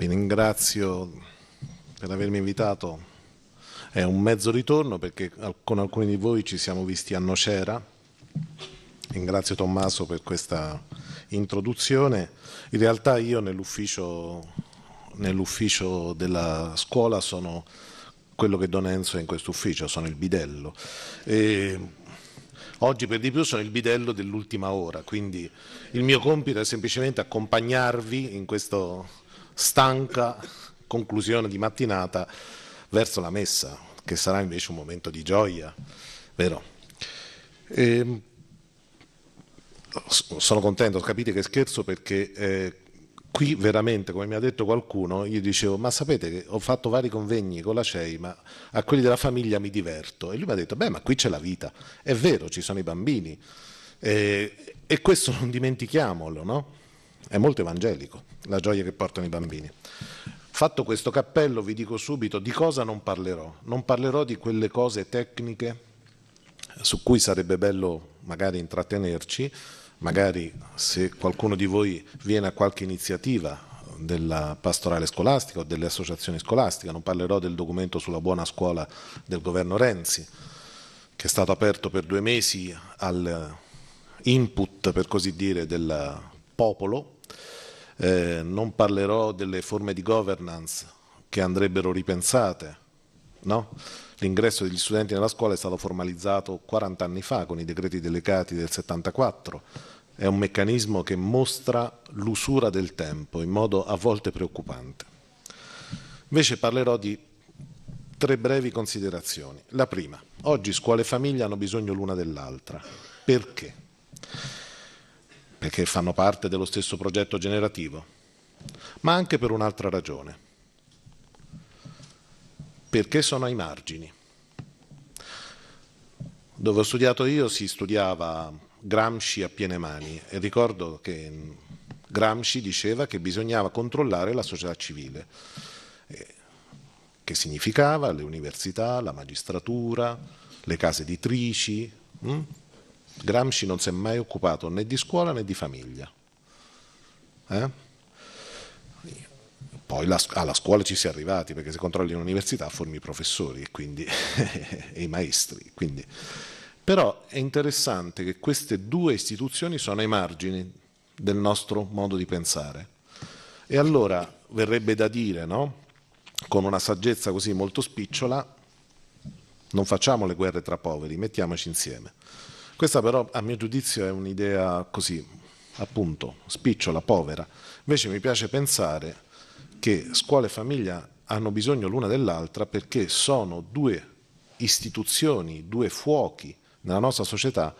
vi ringrazio per avermi invitato. È un mezzo ritorno perché con alcuni di voi ci siamo visti a Nocera. Ringrazio Tommaso per questa introduzione. In realtà io nell'ufficio nell della scuola sono quello che Don Enzo è in questo ufficio, sono il bidello. E oggi per di più sono il bidello dell'ultima ora, quindi il mio compito è semplicemente accompagnarvi in questo stanca conclusione di mattinata verso la messa, che sarà invece un momento di gioia, vero? E ehm, sono contento, capite che scherzo perché eh, qui veramente, come mi ha detto qualcuno, io dicevo, ma sapete che ho fatto vari convegni con la CEI, ma a quelli della famiglia mi diverto. E lui mi ha detto, beh, ma qui c'è la vita. È vero, ci sono i bambini. Eh, e questo non dimentichiamolo, no? è molto evangelico la gioia che portano i bambini. Fatto questo cappello vi dico subito di cosa non parlerò. Non parlerò di quelle cose tecniche su cui sarebbe bello magari intrattenerci, magari se qualcuno di voi viene a qualche iniziativa della pastorale scolastica o delle associazioni scolastiche, non parlerò del documento sulla buona scuola del governo Renzi, che è stato aperto per due mesi all'input, per così dire, della popolo, eh, non parlerò delle forme di governance che andrebbero ripensate. No? L'ingresso degli studenti nella scuola è stato formalizzato 40 anni fa con i decreti delegati del 74. È un meccanismo che mostra l'usura del tempo in modo a volte preoccupante. Invece parlerò di tre brevi considerazioni. La prima, oggi scuola e famiglia hanno bisogno l'una dell'altra. Perché? perché fanno parte dello stesso progetto generativo, ma anche per un'altra ragione, perché sono ai margini. Dove ho studiato io si studiava Gramsci a piene mani e ricordo che Gramsci diceva che bisognava controllare la società civile, eh, che significava le università, la magistratura, le case editrici, hm? Gramsci non si è mai occupato né di scuola né di famiglia. Eh? Poi alla scuola ci si è arrivati, perché se controlli l'università formi i professori e, quindi, e i maestri. Quindi. Però è interessante che queste due istituzioni sono ai margini del nostro modo di pensare. E allora verrebbe da dire, no? con una saggezza così molto spicciola, non facciamo le guerre tra poveri, mettiamoci insieme. Questa però a mio giudizio è un'idea così, appunto, spicciola, povera. Invece mi piace pensare che scuola e famiglia hanno bisogno l'una dell'altra perché sono due istituzioni, due fuochi nella nostra società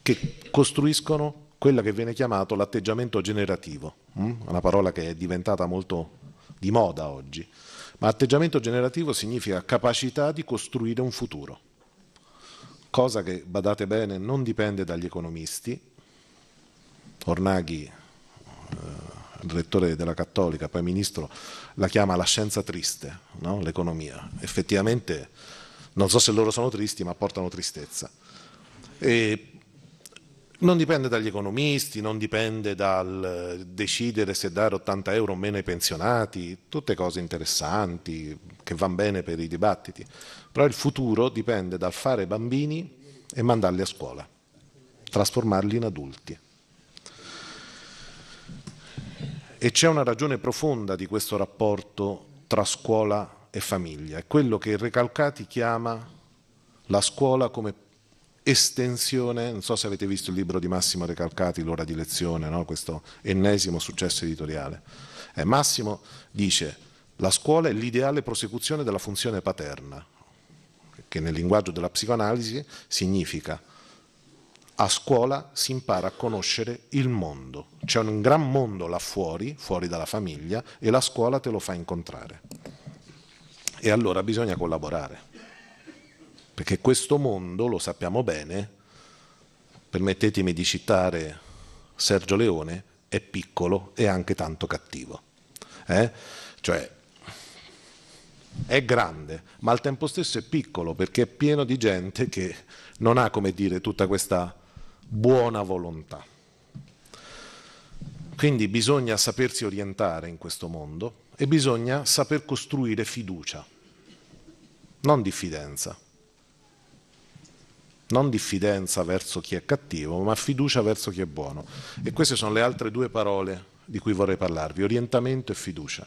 che costruiscono quella che viene chiamato l'atteggiamento generativo, mm? una parola che è diventata molto di moda oggi. Ma atteggiamento generativo significa capacità di costruire un futuro cosa che, badate bene, non dipende dagli economisti. Ornaghi, eh, il rettore della Cattolica, poi ministro, la chiama la scienza triste, no? l'economia. Effettivamente, non so se loro sono tristi, ma portano tristezza. E non dipende dagli economisti, non dipende dal eh, decidere se dare 80 euro o meno ai pensionati, tutte cose interessanti che vanno bene per i dibattiti, però il futuro dipende dal fare bambini e mandarli a scuola, trasformarli in adulti. E c'è una ragione profonda di questo rapporto tra scuola e famiglia, è quello che Recalcati chiama la scuola come estensione, non so se avete visto il libro di Massimo Recalcati, L'ora di lezione, no? questo ennesimo successo editoriale. Eh, Massimo dice la scuola è l'ideale prosecuzione della funzione paterna, che nel linguaggio della psicoanalisi significa a scuola si impara a conoscere il mondo. C'è un gran mondo là fuori, fuori dalla famiglia, e la scuola te lo fa incontrare. E allora bisogna collaborare perché questo mondo, lo sappiamo bene, permettetemi di citare Sergio Leone, è piccolo e anche tanto cattivo. Eh? Cioè, è grande, ma al tempo stesso è piccolo perché è pieno di gente che non ha, come dire, tutta questa buona volontà. Quindi bisogna sapersi orientare in questo mondo e bisogna saper costruire fiducia, non diffidenza non diffidenza verso chi è cattivo, ma fiducia verso chi è buono. E queste sono le altre due parole di cui vorrei parlarvi, orientamento e fiducia.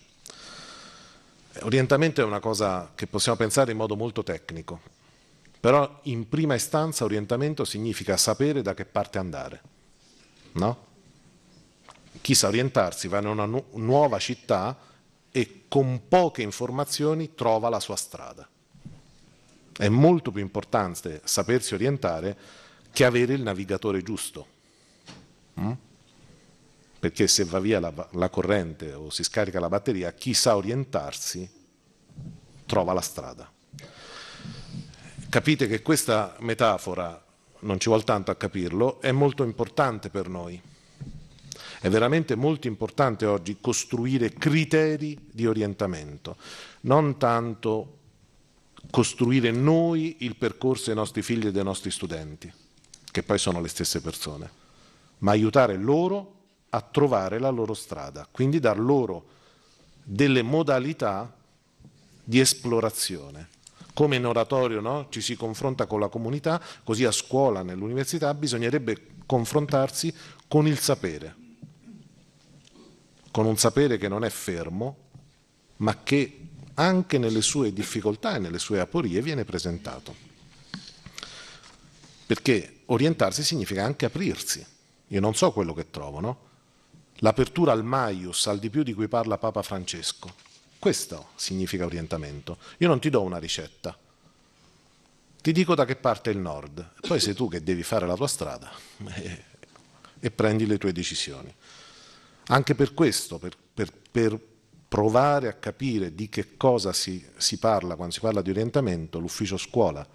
Eh, orientamento è una cosa che possiamo pensare in modo molto tecnico, però in prima istanza orientamento significa sapere da che parte andare. No? Chi sa orientarsi va in una nu nuova città e con poche informazioni trova la sua strada. È molto più importante sapersi orientare che avere il navigatore giusto. Mm? Perché se va via la, la corrente o si scarica la batteria, chi sa orientarsi trova la strada. Capite che questa metafora, non ci vuole tanto a capirlo, è molto importante per noi. È veramente molto importante oggi costruire criteri di orientamento, non tanto costruire noi il percorso dei nostri figli e dei nostri studenti, che poi sono le stesse persone, ma aiutare loro a trovare la loro strada, quindi dar loro delle modalità di esplorazione. Come in oratorio no? ci si confronta con la comunità, così a scuola, nell'università, bisognerebbe confrontarsi con il sapere, con un sapere che non è fermo, ma che anche nelle sue difficoltà e nelle sue aporie viene presentato. Perché orientarsi significa anche aprirsi. Io non so quello che trovo, no? L'apertura al maius, al di più di cui parla Papa Francesco. Questo significa orientamento. Io non ti do una ricetta. Ti dico da che parte è il nord, poi sei tu che devi fare la tua strada e, prendi le tue decisioni. Anche per questo, per, per, per provare a capire di che cosa si, si parla quando si parla di orientamento, l'ufficio scuola,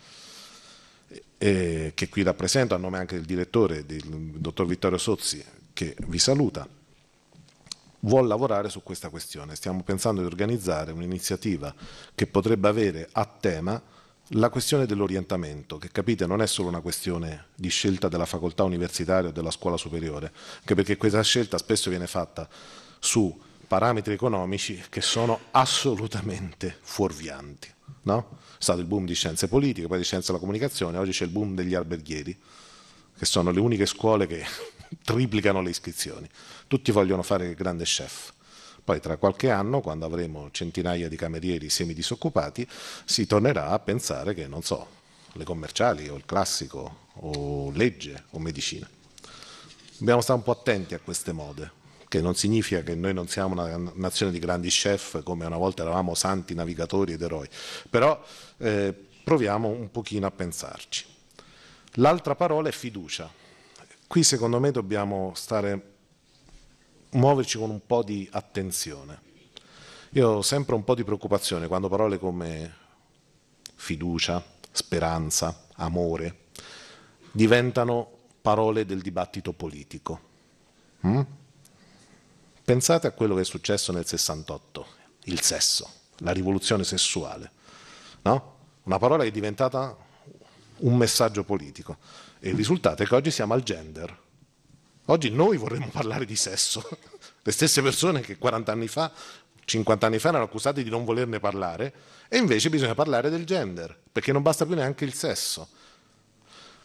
eh, che qui rappresento a nome anche del direttore, del dottor Vittorio Sozzi, che vi saluta, vuole lavorare su questa questione. Stiamo pensando di organizzare un'iniziativa che potrebbe avere a tema la questione dell'orientamento, che capite non è solo una questione di scelta della facoltà universitaria o della scuola superiore, anche perché questa scelta spesso viene fatta su parametri economici che sono assolutamente fuorvianti. No? È stato il boom di scienze politiche, poi di scienze della comunicazione, oggi c'è il boom degli alberghieri, che sono le uniche scuole che triplicano le iscrizioni. Tutti vogliono fare il grande chef. Poi tra qualche anno, quando avremo centinaia di camerieri semidisoccupati, si tornerà a pensare che, non so, le commerciali o il classico o legge o medicina. Dobbiamo stare un po' attenti a queste mode, che non significa che noi non siamo una nazione di grandi chef come una volta eravamo santi navigatori ed eroi, però eh, proviamo un pochino a pensarci. L'altra parola è fiducia. Qui secondo me dobbiamo stare, muoverci con un po' di attenzione. Io ho sempre un po' di preoccupazione quando parole come fiducia, speranza, amore diventano parole del dibattito politico. Mm? Pensate a quello che è successo nel 68, il sesso, la rivoluzione sessuale, no? una parola che è diventata un messaggio politico e il risultato è che oggi siamo al gender. Oggi noi vorremmo parlare di sesso, le stesse persone che 40 anni fa 50 anni fa erano accusate di non volerne parlare e invece bisogna parlare del gender, perché non basta più neanche il sesso.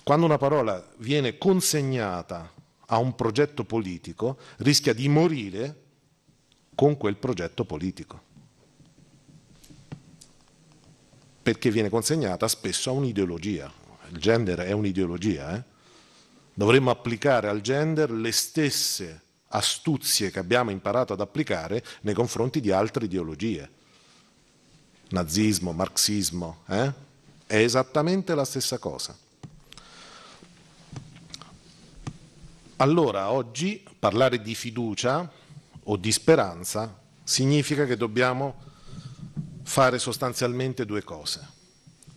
Quando una parola viene consegnata a un progetto politico rischia di morire con quel progetto politico. Perché viene consegnata spesso a un'ideologia. Il gender è un'ideologia. Eh? Dovremmo applicare al gender le stesse astuzie che abbiamo imparato ad applicare nei confronti di altre ideologie. Nazismo, marxismo, eh? è esattamente la stessa cosa. Allora oggi parlare di fiducia o di speranza significa che dobbiamo fare sostanzialmente due cose.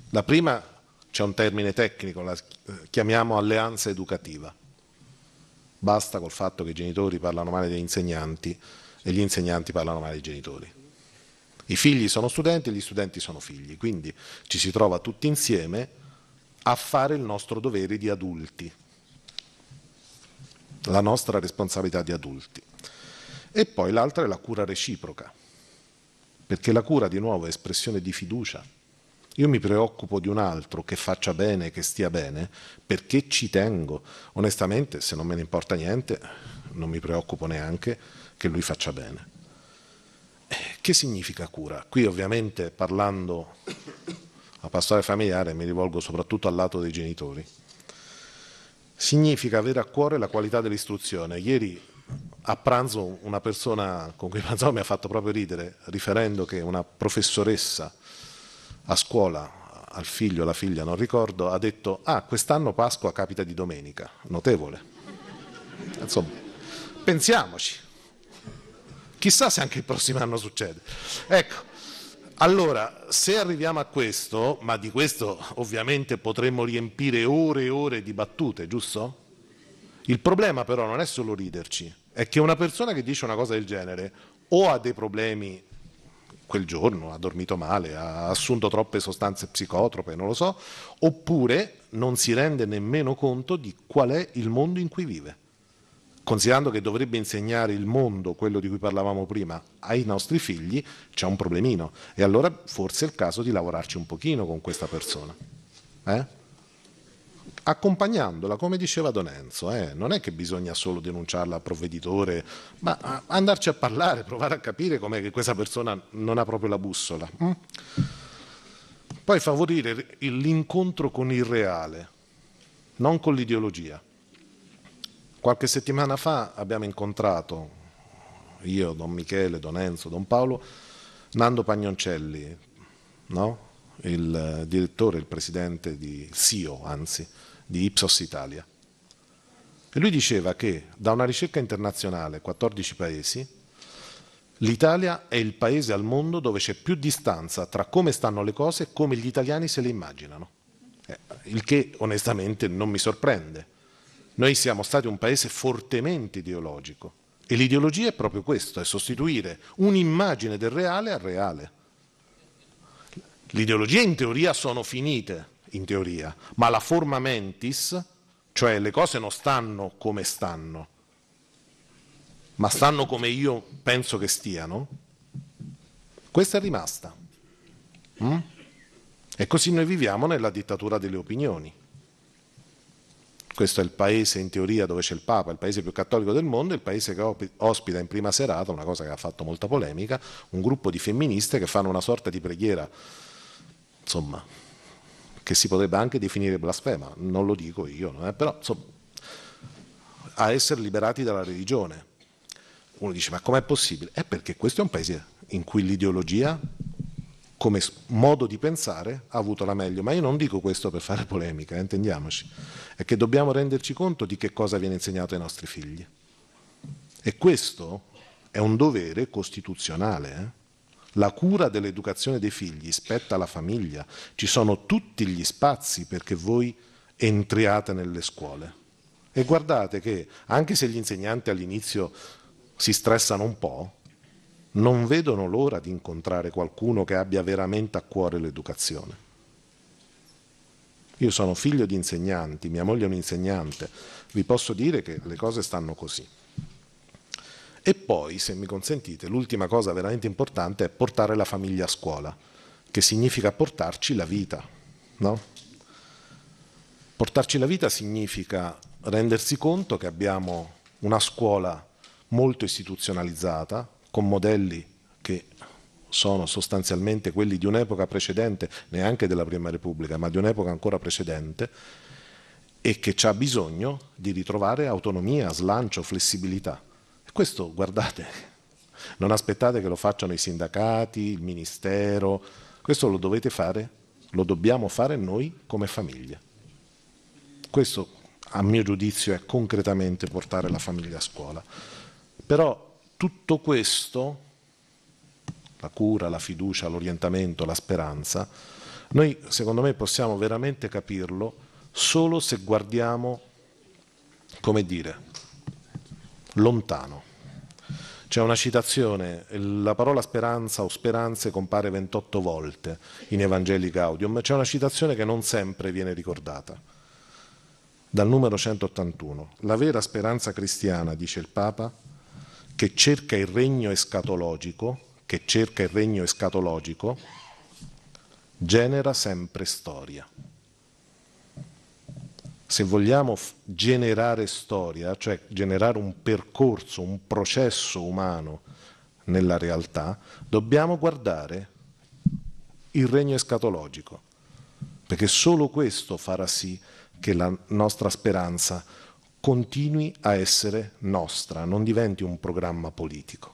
La prima c'è un termine tecnico, la eh, chiamiamo alleanza educativa. Basta col fatto che i genitori parlano male degli insegnanti e gli insegnanti parlano male dei genitori. I figli sono studenti e gli studenti sono figli, quindi ci si trova tutti insieme a fare il nostro dovere di adulti, la nostra responsabilità di adulti. E poi l'altra è la cura reciproca, perché la cura di nuovo è espressione di fiducia. Io mi preoccupo di un altro che faccia bene, che stia bene, perché ci tengo. Onestamente, se non me ne importa niente, non mi preoccupo neanche che lui faccia bene. Eh, che significa cura? Qui ovviamente parlando a pastore familiare mi rivolgo soprattutto al lato dei genitori significa avere a cuore la qualità dell'istruzione. Ieri a pranzo una persona con cui pranzavo mi ha fatto proprio ridere, riferendo che una professoressa a scuola al figlio o alla figlia, non ricordo, ha detto ah, quest'anno Pasqua capita di domenica, notevole. Insomma, pensiamoci. Chissà se anche il prossimo anno succede. Ecco. Allora, se arriviamo a questo, ma di questo ovviamente potremmo riempire ore e ore di battute, giusto? Il problema però non è solo riderci, è che una persona che dice una cosa del genere o ha dei problemi quel giorno, ha dormito male, ha assunto troppe sostanze psicotrope, non lo so, oppure non si rende nemmeno conto di qual è il mondo in cui vive considerando che dovrebbe insegnare il mondo, quello di cui parlavamo prima, ai nostri figli, c'è un problemino. E allora forse è il caso di lavorarci un pochino con questa persona. Eh? accompagnandola, come diceva Don Enzo, eh, non è che bisogna solo denunciarla al provveditore, ma andarci a parlare, provare a capire com'è che questa persona non ha proprio la bussola. Mm? Poi favorire l'incontro con il reale, non con l'ideologia. Qualche settimana fa abbiamo incontrato, io, Don Michele, Don Enzo, Don Paolo, Nando Pagnoncelli, no? il eh, direttore, il presidente di CEO, anzi, di Ipsos Italia. E lui diceva che da una ricerca internazionale, 14 paesi, l'Italia è il paese al mondo dove c'è più distanza tra come stanno le cose e come gli italiani se le immaginano. Eh, il che onestamente non mi sorprende noi siamo stati un paese fortemente ideologico e l'ideologia è proprio questo, è sostituire un'immagine del reale al reale. Le ideologie in teoria sono finite, in teoria, ma la forma mentis, cioè le cose non stanno come stanno, ma stanno come io penso che stiano, questa è rimasta. Mm? E così noi viviamo nella dittatura delle opinioni questo è il paese in teoria dove c'è il Papa, il paese più cattolico del mondo, il paese che ospita in prima serata, una cosa che ha fatto molta polemica, un gruppo di femministe che fanno una sorta di preghiera, insomma, che si potrebbe anche definire blasfema, non lo dico io, eh? però insomma, a essere liberati dalla religione. Uno dice ma com'è possibile? È perché questo è un paese in cui l'ideologia come modo di pensare ha avuto la meglio, ma io non dico questo per fare polemica, eh, intendiamoci, è che dobbiamo renderci conto di che cosa viene insegnato ai nostri figli. E questo è un dovere costituzionale. Eh? La cura dell'educazione dei figli spetta alla famiglia, ci sono tutti gli spazi perché voi entriate nelle scuole. E guardate che anche se gli insegnanti all'inizio si stressano un po', non vedono l'ora di incontrare qualcuno che abbia veramente a cuore l'educazione. Io sono figlio di insegnanti, mia moglie è un'insegnante, vi posso dire che le cose stanno così. E poi, se mi consentite, l'ultima cosa veramente importante è portare la famiglia a scuola, che significa portarci la vita. No? Portarci la vita significa rendersi conto che abbiamo una scuola molto istituzionalizzata, con modelli che sono sostanzialmente quelli di un'epoca precedente, neanche della Prima Repubblica, ma di un'epoca ancora precedente, e che ha bisogno di ritrovare autonomia, slancio, flessibilità. E questo, guardate, non aspettate che lo facciano i sindacati, il Ministero, questo lo dovete fare, lo dobbiamo fare noi come famiglia. Questo, a mio giudizio, è concretamente portare la famiglia a scuola. Però tutto questo, la cura, la fiducia, l'orientamento, la speranza, noi secondo me possiamo veramente capirlo solo se guardiamo, come dire, lontano. C'è una citazione, la parola speranza o speranze compare 28 volte in Evangeli Gaudium, c'è una citazione che non sempre viene ricordata, dal numero 181. La vera speranza cristiana, dice il Papa, che cerca il regno escatologico, che cerca il regno escatologico, genera sempre storia. Se vogliamo generare storia, cioè generare un percorso, un processo umano nella realtà, dobbiamo guardare il regno escatologico, perché solo questo farà sì che la nostra speranza continui a essere nostra, non diventi un programma politico.